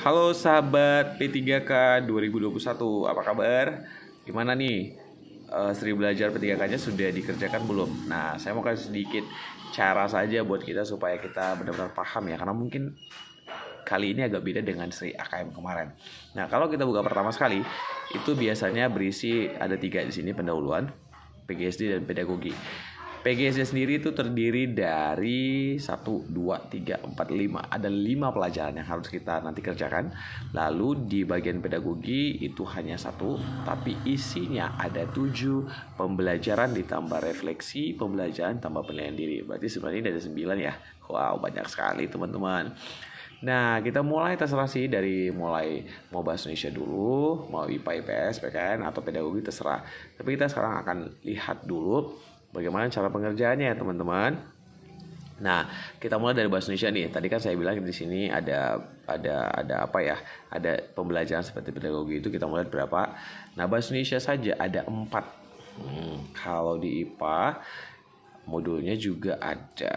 Halo sahabat P3K 2021, apa kabar? Gimana nih? Uh, eh, Sri belajar P3K-nya sudah dikerjakan belum? Nah, saya mau kasih sedikit cara saja buat kita supaya kita benar-benar paham ya, karena mungkin kali ini agak beda dengan Sri AKM kemarin. Nah, kalau kita buka pertama sekali, itu biasanya berisi ada tiga di sini pendahuluan, PGSD dan pedagogi. PGS sendiri itu terdiri dari 1, 2, 3, 4, 5. Ada 5 pelajaran yang harus kita nanti kerjakan. Lalu di bagian pedagogi itu hanya satu, tapi isinya ada 7 pembelajaran ditambah refleksi, pembelajaran tambah penilaian diri. Berarti sebenarnya ada 9 ya. Wow, banyak sekali teman-teman. Nah, kita mulai terserah sih dari mulai mau bahas Indonesia dulu, mau IPA, IPS, PKN, ya atau pedagogi terserah. Tapi kita sekarang akan lihat dulu Bagaimana cara pengerjaannya, teman-teman? Nah, kita mulai dari bahasa Indonesia nih. Tadi kan saya bilang di sini ada ada ada apa ya? Ada pembelajaran seperti pedagogi itu kita mulai berapa? Nah, bahasa Indonesia saja ada empat. Hmm, kalau di IPA modulnya juga ada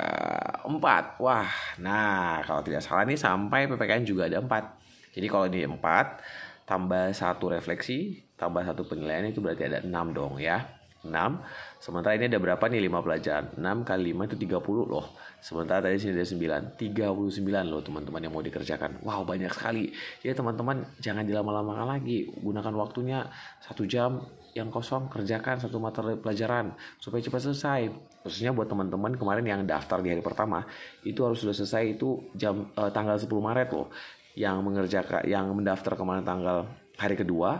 empat. Wah, nah kalau tidak salah nih sampai PPKN juga ada empat. Jadi kalau di empat tambah satu refleksi, tambah satu penilaian itu berarti ada enam dong ya. 6. Sementara ini ada berapa nih 5 pelajaran? 6 kali 5 itu 30 loh. Sementara tadi sini ada 9. 39 loh teman-teman yang mau dikerjakan. Wow banyak sekali. jadi ya, teman-teman jangan dilama-lamakan lagi. Gunakan waktunya 1 jam yang kosong kerjakan satu materi pelajaran supaya cepat selesai. Khususnya buat teman-teman kemarin yang daftar di hari pertama itu harus sudah selesai itu jam eh, tanggal 10 Maret loh. Yang mengerjakan yang mendaftar kemarin tanggal hari kedua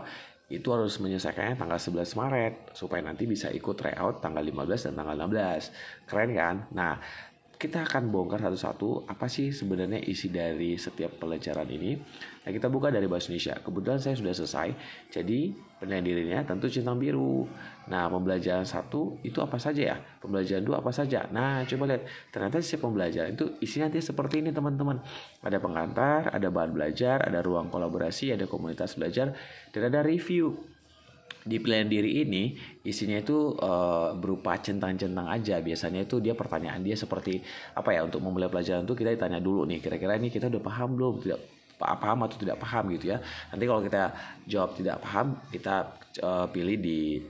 itu harus menyelesaikannya tanggal 11 Maret supaya nanti bisa ikut tryout tanggal 15 dan tanggal 16. Keren kan? Nah, kita akan bongkar satu-satu apa sih sebenarnya isi dari setiap pelajaran ini. Nah, kita buka dari bahasa Indonesia. Kebetulan saya sudah selesai. Jadi, penilaian dirinya tentu centang biru. Nah, pembelajaran satu itu apa saja ya? Pembelajaran dua apa saja? Nah, coba lihat. Ternyata setiap pembelajaran itu isinya nanti seperti ini, teman-teman. Ada pengantar, ada bahan belajar, ada ruang kolaborasi, ada komunitas belajar, dan ada review di pilihan diri ini isinya itu uh, berupa centang-centang aja biasanya itu dia pertanyaan dia seperti apa ya untuk memulai pelajaran itu kita ditanya dulu nih kira-kira ini kita udah paham belum tidak paham atau tidak paham gitu ya nanti kalau kita jawab tidak paham kita uh, pilih di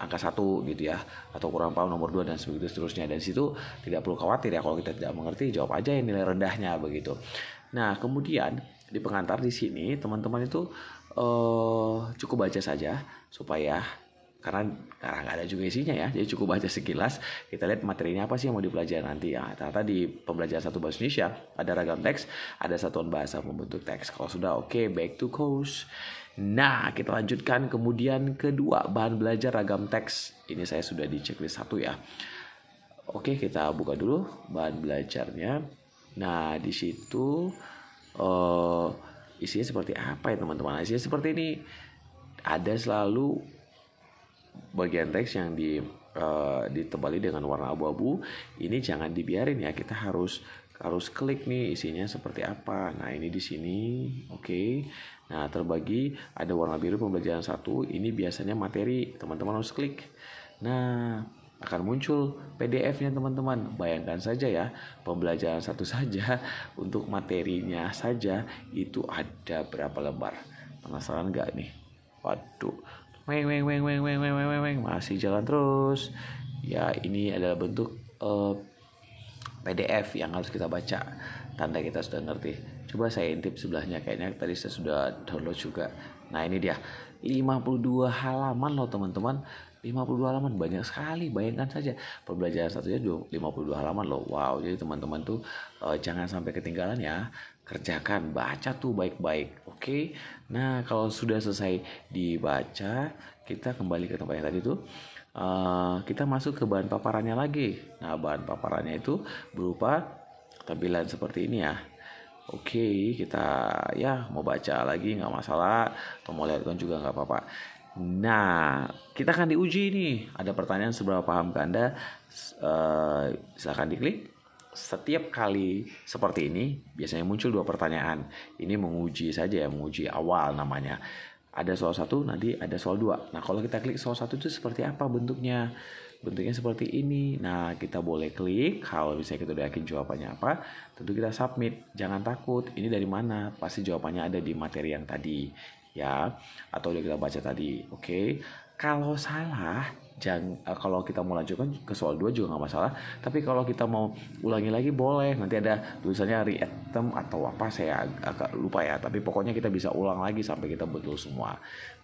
angka satu gitu ya atau kurang paham nomor dua dan seterusnya dan situ tidak perlu khawatir ya kalau kita tidak mengerti jawab aja yang nilai rendahnya begitu nah kemudian di pengantar di sini teman-teman itu uh, cukup baca saja supaya karena karena nggak ada juga isinya ya jadi cukup baca sekilas kita lihat materinya apa sih yang mau dipelajari nanti ya ternyata di pembelajaran satu bahasa Indonesia ada ragam teks ada satuan bahasa pembentuk teks kalau sudah oke okay, back to course nah kita lanjutkan kemudian kedua bahan belajar ragam teks ini saya sudah di checklist satu ya oke okay, kita buka dulu bahan belajarnya nah di situ uh, isinya seperti apa ya teman-teman isinya seperti ini ada selalu bagian teks yang di uh, ditebali dengan warna abu-abu ini jangan dibiarin ya kita harus harus klik nih isinya seperti apa nah ini di sini oke okay. nah terbagi ada warna biru pembelajaran satu ini biasanya materi teman-teman harus klik nah akan muncul PDF-nya teman-teman. Bayangkan saja ya, pembelajaran satu saja untuk materinya saja itu ada berapa lembar. Penasaran nggak nih? waduh weng weng weng weng weng weng weng weng masih jalan terus ya ini adalah bentuk uh, eh, PDF yang harus kita baca tanda kita sudah ngerti coba saya intip sebelahnya kayaknya tadi saya sudah download juga nah ini dia 52 halaman loh teman-teman 52 halaman banyak sekali bayangkan saja pembelajaran satunya 52 halaman loh wow jadi teman-teman tuh uh, jangan sampai ketinggalan ya kerjakan baca tuh baik-baik oke okay? nah kalau sudah selesai dibaca kita kembali ke tempat yang tadi tuh uh, kita masuk ke bahan paparannya lagi nah bahan paparannya itu berupa tampilan seperti ini ya oke okay, kita ya mau baca lagi nggak masalah atau mau lihat kan juga nggak apa-apa Nah, kita akan diuji nih. Ada pertanyaan seberapa paham ke Anda? Uh, silahkan diklik setiap kali seperti ini biasanya muncul dua pertanyaan. Ini menguji saja ya, menguji awal namanya. Ada soal satu, nanti ada soal dua. Nah, kalau kita klik soal satu itu seperti apa bentuknya? Bentuknya seperti ini. Nah, kita boleh klik. Kalau bisa kita udah yakin jawabannya apa, tentu kita submit. Jangan takut, ini dari mana? Pasti jawabannya ada di materi yang tadi. Ya, atau udah kita baca tadi. Oke, okay. kalau salah, jangan eh, kalau kita mau lanjutkan ke soal 2 juga nggak masalah tapi kalau kita mau ulangi lagi boleh nanti ada tulisannya reatem atau apa saya agak lupa ya tapi pokoknya kita bisa ulang lagi sampai kita betul semua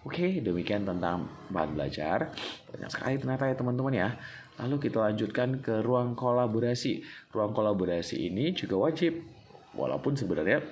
oke demikian tentang bahan belajar banyak sekali ternyata ya teman-teman ya lalu kita lanjutkan ke ruang kolaborasi ruang kolaborasi ini juga wajib walaupun sebenarnya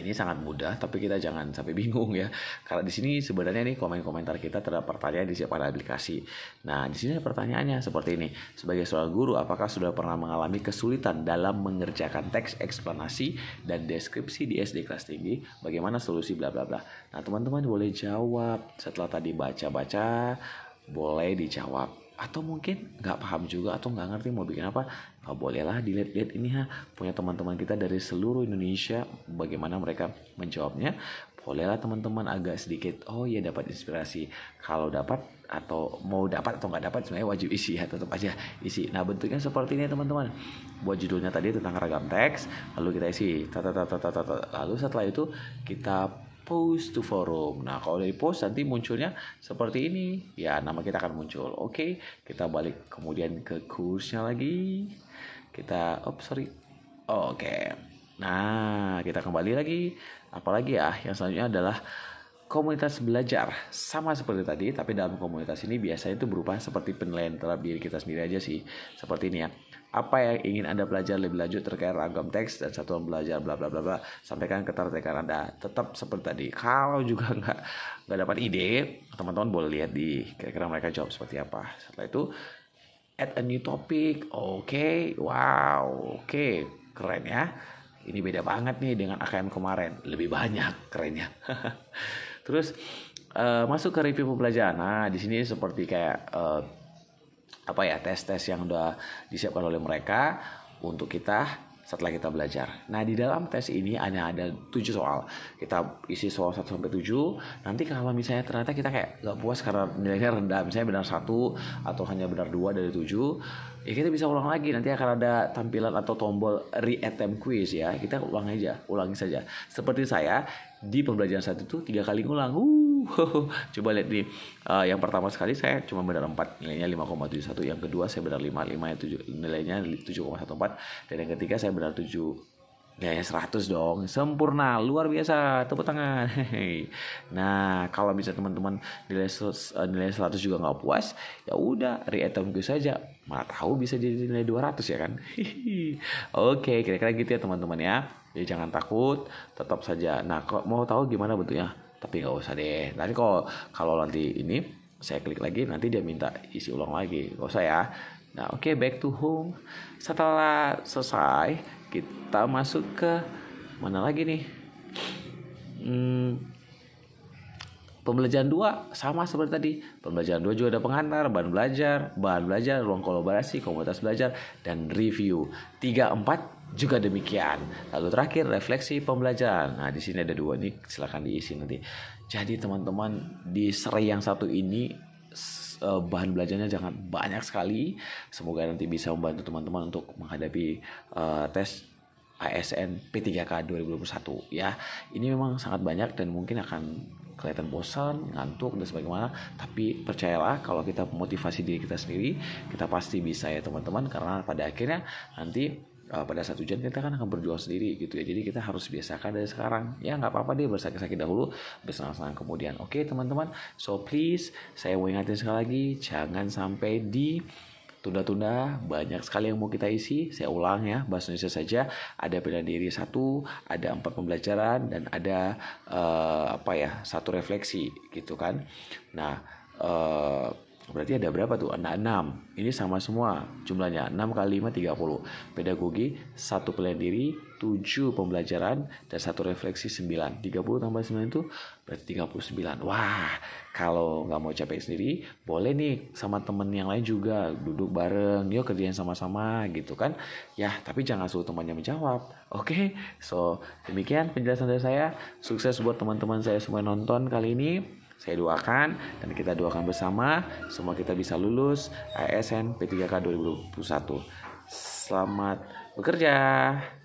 ini sangat mudah tapi kita jangan sampai bingung ya karena di sini sebenarnya nih komen-komentar kita terhadap pertanyaan di setiap aplikasi nah di sini pertanyaannya seperti ini sebagai seorang guru apakah sudah pernah mengalami kesulitan dalam mengerjakan teks eksplanasi dan deskripsi di SD kelas tinggi bagaimana solusi bla bla bla nah teman-teman boleh jawab setelah tadi baca-baca boleh dijawab atau mungkin nggak paham juga atau nggak ngerti mau bikin apa nggak bolehlah dilihat-lihat ini ha punya teman-teman kita dari seluruh Indonesia bagaimana mereka menjawabnya bolehlah teman-teman agak sedikit oh ya dapat inspirasi kalau dapat atau mau dapat atau nggak dapat sebenarnya wajib isi ya tetap aja isi nah bentuknya seperti ini teman-teman buat judulnya tadi tentang ragam teks lalu kita isi lalu setelah itu kita post to forum. Nah, kalau dari post nanti munculnya seperti ini. Ya, nama kita akan muncul. Oke, kita balik kemudian ke kursnya lagi. Kita, oh sorry. Oke. Nah, kita kembali lagi. Apalagi ya, yang selanjutnya adalah komunitas belajar sama seperti tadi tapi dalam komunitas ini biasanya itu berupa seperti penilaian terhadap diri kita sendiri aja sih seperti ini ya apa yang ingin Anda belajar lebih lanjut terkait ragam teks dan satuan belajar bla bla bla bla sampaikan ke tertekan Anda tetap seperti tadi kalau juga nggak nggak dapat ide teman-teman boleh lihat di kira-kira mereka jawab seperti apa setelah itu add a new topic oke okay. wow oke okay. keren ya ini beda banget nih dengan AKM kemarin lebih banyak kerennya terus uh, masuk ke review pembelajaran nah di sini seperti kayak uh, apa ya tes-tes yang udah disiapkan oleh mereka untuk kita setelah kita belajar. Nah, di dalam tes ini hanya ada tujuh soal. Kita isi soal 1 sampai tujuh. Nanti kalau misalnya ternyata kita kayak nggak puas karena nilainya rendah, misalnya benar satu atau hanya benar dua dari tujuh, ya kita bisa ulang lagi. Nanti akan ada tampilan atau tombol re-attempt quiz ya. Kita ulang aja, ulangi saja. Seperti saya di pembelajaran satu itu tiga kali ngulang. Wuh uh, coba lihat nih. Uh, yang pertama sekali saya cuma benar 4, nilainya 5,71. Yang kedua saya benar 5, 5 ya nilainya 7,14. Dan yang ketiga saya benar 7, Ya, 100 dong. Sempurna, luar biasa. Tepuk tangan. hehehe nah, kalau bisa teman-teman nilai eh, nilai 100 juga nggak puas, ya udah reatom gue saja. Mana tahu bisa jadi nilai 200 ya kan. Oke, kira-kira gitu ya teman-teman ya. Jadi jangan takut, tetap saja. Nah, kok mau tahu gimana bentuknya? tapi nggak usah deh nanti kalau kalau nanti ini saya klik lagi nanti dia minta isi ulang lagi nggak usah ya nah oke okay, back to home setelah selesai kita masuk ke mana lagi nih hmm, Pembelajaran dua sama seperti tadi. Pembelajaran dua juga ada pengantar, bahan belajar, bahan belajar, ruang kolaborasi, komunitas belajar, dan review. Tiga empat juga demikian. Lalu terakhir refleksi pembelajaran. Nah, di sini ada dua nih, silahkan diisi nanti. Jadi teman-teman di seri yang satu ini eh, bahan belajarnya jangan banyak sekali. Semoga nanti bisa membantu teman-teman untuk menghadapi uh, tes ASN P3K 2021 ya. Ini memang sangat banyak dan mungkin akan kelihatan bosan, ngantuk dan sebagaimana. Tapi percayalah kalau kita motivasi diri kita sendiri, kita pasti bisa ya teman-teman karena pada akhirnya nanti eh, pada saat hujan kita kan akan berjuang sendiri gitu ya jadi kita harus biasakan dari sekarang ya nggak apa-apa deh bersakit-sakit dahulu bersenang-senang kemudian oke teman-teman so please saya mau ingatin sekali lagi jangan sampai di tunda-tunda banyak sekali yang mau kita isi saya ulang ya bahasa Indonesia saja ada bela diri satu ada empat pembelajaran dan ada uh, apa ya satu refleksi gitu kan nah uh, Berarti ada berapa tuh? Ada 6. Ini sama semua jumlahnya. 6 kali 5 30. Pedagogi 1 pelayan diri, 7 pembelajaran dan 1 refleksi 9. 30 tambah 9 itu berarti 39. Wah, kalau nggak mau capek sendiri, boleh nih sama temen yang lain juga duduk bareng, yuk kerjain sama-sama gitu kan. Ya, tapi jangan suruh temannya menjawab. Oke, okay? so demikian penjelasan dari saya. Sukses buat teman-teman saya semua yang nonton kali ini. Saya doakan dan kita doakan bersama semua kita bisa lulus ASN P3K 2021. Selamat bekerja.